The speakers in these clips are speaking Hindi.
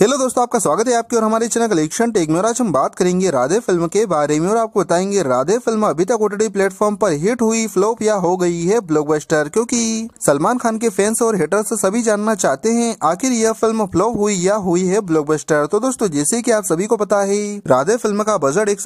हेलो दोस्तों आपका स्वागत है आपके और हमारे चैनल कलेक्शन टेक में और आज हम बात करेंगे राधे फिल्म के बारे में और आपको बताएंगे राधे फिल्म अभी तक ओटीटी प्लेटफॉर्म पर हिट हुई फ्लॉप या हो गई है ब्लॉकबस्टर क्योंकि सलमान खान के फैंस और हेटर्स सभी जानना चाहते हैं आखिर यह फिल्म फ्लॉप हुई या हुई है ब्लॉक तो दोस्तों जैसे की आप सभी को पता है राधे फिल्म का बजट एक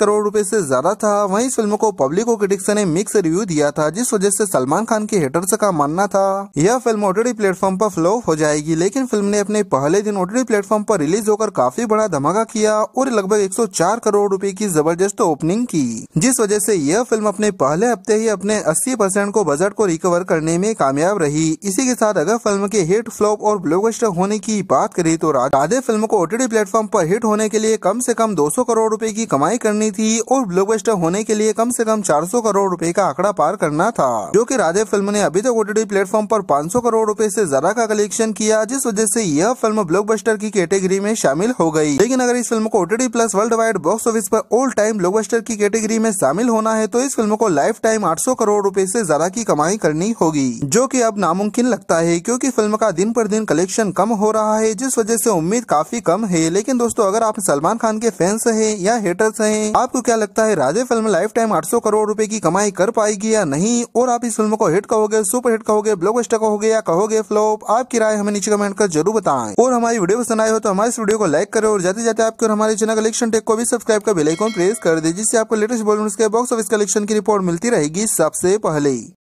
करोड़ रूपए ऐसी ज्यादा था वही इस फिल्म को पब्लिक और क्रिटिक्स ने मिक्स रिव्यू दिया था जिस वजह ऐसी सलमान खान के हेटर्स का मानना था यह फिल्म ओटीटी प्लेटफॉर्म आरोप फ्लॉप हो जाएगी लेकिन फिल्म ने अपने पहले दिन ओटीटी प्लेटफॉर्म पर रिलीज होकर काफी बड़ा धमाका किया और लगभग 104 करोड़ रुपए की जबरदस्त ओपनिंग की जिस वजह से यह फिल्म अपने पहले हफ्ते ही अपने 80 परसेंट को बजट को रिकवर करने में कामयाब रही इसी के साथ अगर फिल्म के हिट फ्लॉप और ब्लॉकबस्टर होने की बात करी तो राधे फिल्म को ओटीडी प्लेटफॉर्म आरोप हिट होने के लिए कम ऐसी कम दो करोड़ रूपए की कमाई करनी थी और ब्लॉकबस्टर होने के लिए कम ऐसी कम चार करोड़ रूपए का आंकड़ा पार करना था जो की राधे फिल्म ने अभी तक ओटीडी प्लेटफॉर्म पर सौ करोड़ रूपए ऐसी ज्यादा का कलेक्शन किया जिस वजह से यह फिल्म ब्लॉकबस्टर की की कैटेगरी में शामिल हो गई लेकिन अगर इस फिल्म को OTT plus worldwide box office पर ओल्ड टाइम ब्लॉकबस्टर की कैटेगरी में शामिल होना है तो इस फिल्म को लाइफ टाइम सौ करोड़ रूपए ऐसी ज्यादा की कमाई करनी होगी जो की अब नामुमकिन लगता है क्यूँकी फिल्म का दिन पर दिन कलेक्शन कम हो रहा है जिस वजह ऐसी उम्मीद काफी कम है लेकिन दोस्तों अगर आप सलमान खान के फैंस है या हेटर्स है आपको क्या लगता है राजे फिल्म लाइफ टाइम आठ करोड़ रूपए की कमाई कर पाएगी या नहीं और आप इस फिल्म को हिट कहोगे सुपर हिट कहोगे ब्लॉकबस्टर कहोगे या कहोगे फ्लॉप आपकी राय हमें नीचे कमेंट कर जरूर बताएं और हमारी वीडियो पसंद आए हो तो हमारे वीडियो को लाइक करो और जाते जाते आपके और हमारे चैनल कलेक्शन टेक को भी सब्सक्राइब का बेलाइकॉन प्रेस कर दे जिससे आपको लेटेस्ट बॉलीवुड के बॉक्स ऑफिस कलेक्शन की रिपोर्ट मिलती रहेगी सबसे पहले